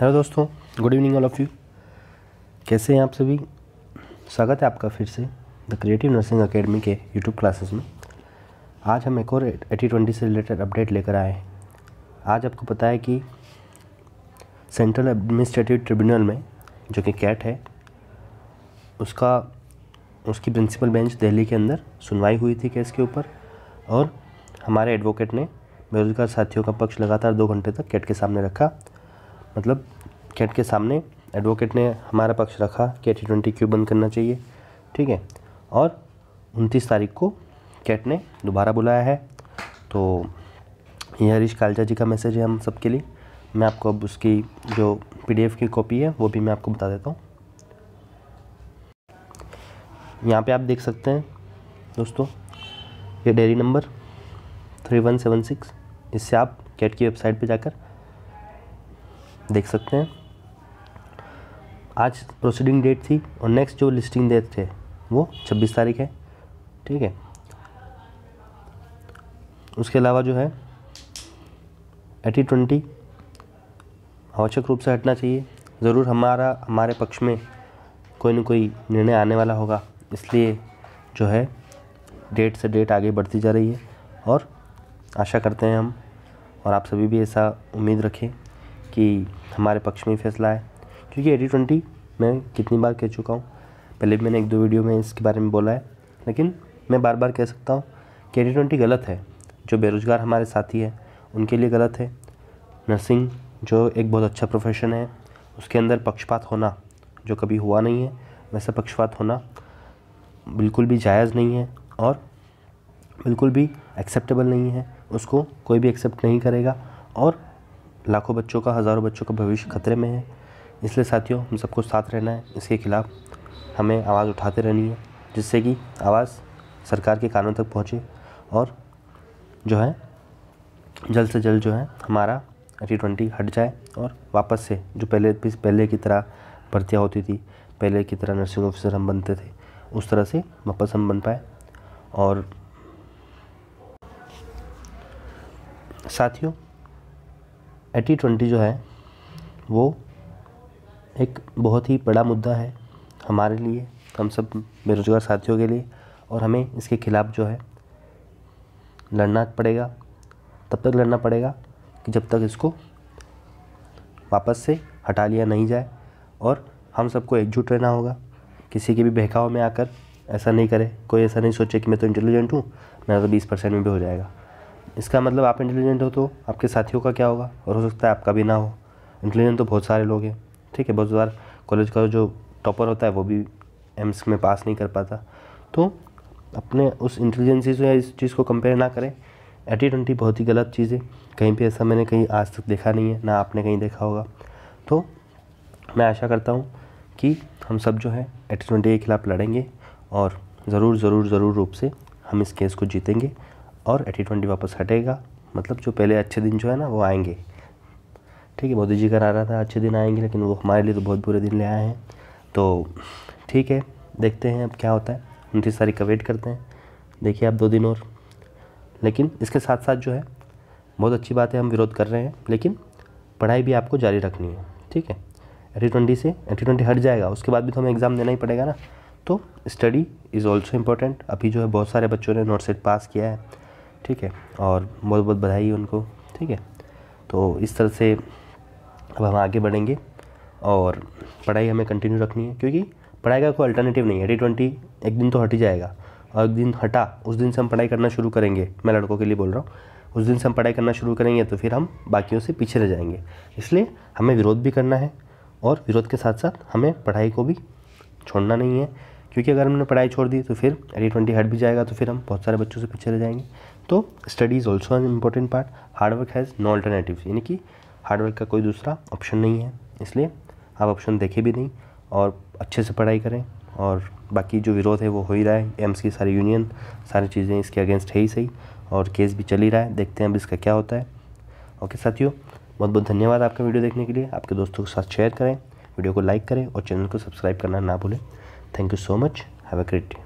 hello दोस्तों good evening all of you कैसे हैं आप सभी स्वागत है आपका फिर से द क्रिएटिव नर्सिंग अकेडमी के यूट्यूब क्लासेस में आज हम एक और एटी ट्वेंटी से रिलेटेड अपडेट लेकर आए हैं आज आपको पता है कि सेंट्रल एडमिनिस्ट्रेटिव ट्रिब्यूनल में जो कि कैट है उसका उसकी प्रिंसिपल बेंच दिल्ली के अंदर सुनवाई हुई थी केस के ऊपर और हमारे एडवोकेट ने बेरोजगार साथियों का पक्ष लगातार दो घंटे तक कैट के सामने रखा मतलब कैट के सामने एडवोकेट ने हमारा पक्ष रखा कि एटी ट्वेंटी क्यों बंद करना चाहिए ठीक है और उनतीस तारीख को कैट ने दोबारा बुलाया है तो ये हरीश कालजा जी का मैसेज है हम सब के लिए मैं आपको अब उसकी जो पीडीएफ की कॉपी है वो भी मैं आपको बता देता हूँ यहाँ पे आप देख सकते हैं दोस्तों ये diary number three one seven six इससे आप कैट की वेबसाइट पे जाकर देख सकते हैं आज प्रोसीडिंग डेट थी और नेक्स्ट जो लिस्टिंग डेट थे वो छब्बीस तारीख है ठीक है उसके अलावा जो है एटी ट्वेंटी आवश्यक रूप से हटना चाहिए ज़रूर हमारा हमारे पक्ष में कोई ना कोई निर्णय आने वाला होगा इसलिए जो है डेट से डेट आगे बढ़ती जा रही है और आशा करते हैं हम और आप सभी भी ऐसा उम्मीद रखें कि हमारे पक्ष में ही फैसला है क्योंकि एटी ट्वेंटी मैं कितनी बार कह चुका हूँ पहले भी मैंने एक दो वीडियो में इसके बारे में बोला है लेकिन मैं बार बार कह सकता हूँ कि एटी ट्वेंटी गलत है जो बेरोज़गार हमारे साथी है उनके लिए गलत है नर्सिंग जो एक बहुत अच्छा प्रोफेशन है उसके अंदर पक्षपात होना जो कभी हुआ नहीं है वैसा पक्षपात होना बिल्कुल भी जायज़ नहीं है और बिल्कुल भी एक्सेप्टेबल नहीं है उसको कोई भी एक्सेप्ट नहीं करेगा और लाखों बच्चों का हज़ारों बच्चों का भविष्य खतरे में है इसलिए साथियों हम सबको साथ रहना है इसके ख़िलाफ़ हमें आवाज़ उठाते रहनी है जिससे कि आवाज़ सरकार के कानों तक पहुँचे और जो है जल्द से जल्द जो है हमारा टी ट्वेंटी हट जाए और वापस से जो पहले पहले की तरह भर्तियाँ होती थी पहले की तरह नर्सिंग ऑफिसर हम बनते थे उस तरह से वापस हम बन पाए और साथियों एटी ट्वेंटी जो है वो एक बहुत ही बड़ा मुद्दा है हमारे लिए हम सब बेरोज़गार साथियों के लिए और हमें इसके खिलाफ़ जो है लड़ना पड़ेगा तब तक लड़ना पड़ेगा कि जब तक इसको वापस से हटा लिया नहीं जाए और हम सबको एकजुट रहना होगा किसी के भी बहकाव में आकर ऐसा नहीं करे कोई ऐसा नहीं सोचे कि मैं तो इंटेलिजेंट हूँ मेरा तो बीस परसेंट में भी हो जाएगा इसका मतलब आप इंटेलिजेंट हो तो आपके साथियों का क्या होगा और हो सकता है आपका भी ना हो इंटेलिजेंट तो बहुत सारे लोग हैं ठीक है बहुत बार कॉलेज का जो टॉपर होता है वो भी एम्स में पास नहीं कर पाता तो अपने उस इंटेलिजेंसी से या इस चीज़ को कंपेयर ना करें एटी ट्वेंटी बहुत ही गलत चीज़ है कहीं पे ऐसा मैंने कहीं आज तक देखा नहीं है ना आपने कहीं देखा होगा तो मैं आशा करता हूँ कि हम सब जो है एटी ट्वेंटी के खिलाफ़ लड़ेंगे और ज़रूर ज़रूर ज़रूर रूप से हम इस केस को जीतेंगे और एटी ट्वेंटी वापस हटेगा मतलब जो पहले अच्छे दिन जो है ना वो आएंगे ठीक है मोदी जी का नारा था अच्छे दिन आएंगे लेकिन वो हमारे लिए तो बहुत बुरे दिन ले आए हैं तो ठीक है देखते हैं अब क्या होता है उनतीस तो तारीख का वेट करते हैं देखिए आप दो दिन और लेकिन इसके साथ साथ जो है बहुत अच्छी बात है हम विरोध कर रहे हैं लेकिन पढ़ाई भी आपको जारी रखनी है ठीक है एटी ट्वेंटी से एटी ट्वेंटी हट जाएगा उसके बाद भी तो हमें एग्ज़ाम देना ही पड़ेगा ना तो स्टडी इज़ ऑल्सो इम्पोर्टेंट अभी जो है बहुत सारे बच्चों ने नोट सेट पास किया है ठीक है और बहुत बहुत बधाई उनको ठीक है तो इस तरह से अब हम आगे बढ़ेंगे और पढ़ाई हमें कंटिन्यू रखनी है क्योंकि पढ़ाई का कोई अल्टरनेटिव नहीं है टी ट्वेंटी एक दिन तो हट ही जाएगा और एक दिन हटा उस दिन से हम पढ़ाई करना शुरू करेंगे मैं लड़कों के लिए बोल रहा हूँ उस दिन से हम पढ़ाई करना शुरू करेंगे तो फिर हम बाकियों से पीछे रह जाएंगे इसलिए हमें विरोध भी करना है और विरोध के साथ साथ हमें पढ़ाई को भी छोड़ना नहीं है क्योंकि अगर हमने पढ़ाई छोड़ दी तो फिर अरे ट्वेंटी e हट भी जाएगा तो फिर हम बहुत सारे बच्चों से पीछे रह जाएंगे तो study is also an important part hard work has no alternative यानी कि हार्डवर्क का कोई दूसरा ऑप्शन नहीं है इसलिए आप ऑप्शन देखे भी नहीं और अच्छे से पढ़ाई करें और बाकी जो विरोध है वो हो ही रहा है एम्स की सारी यूनियन सारी चीज़ें इसके अगेंस्ट है ही सही और केस भी चल ही रहा है देखते हैं अब इसका क्या होता है ओके साथियों बहुत बहुत धन्यवाद आपका वीडियो देखने के लिए आपके दोस्तों के साथ शेयर करें वीडियो को लाइक करें और चैनल को सब्सक्राइब करना ना भूलें thank you so much have a great day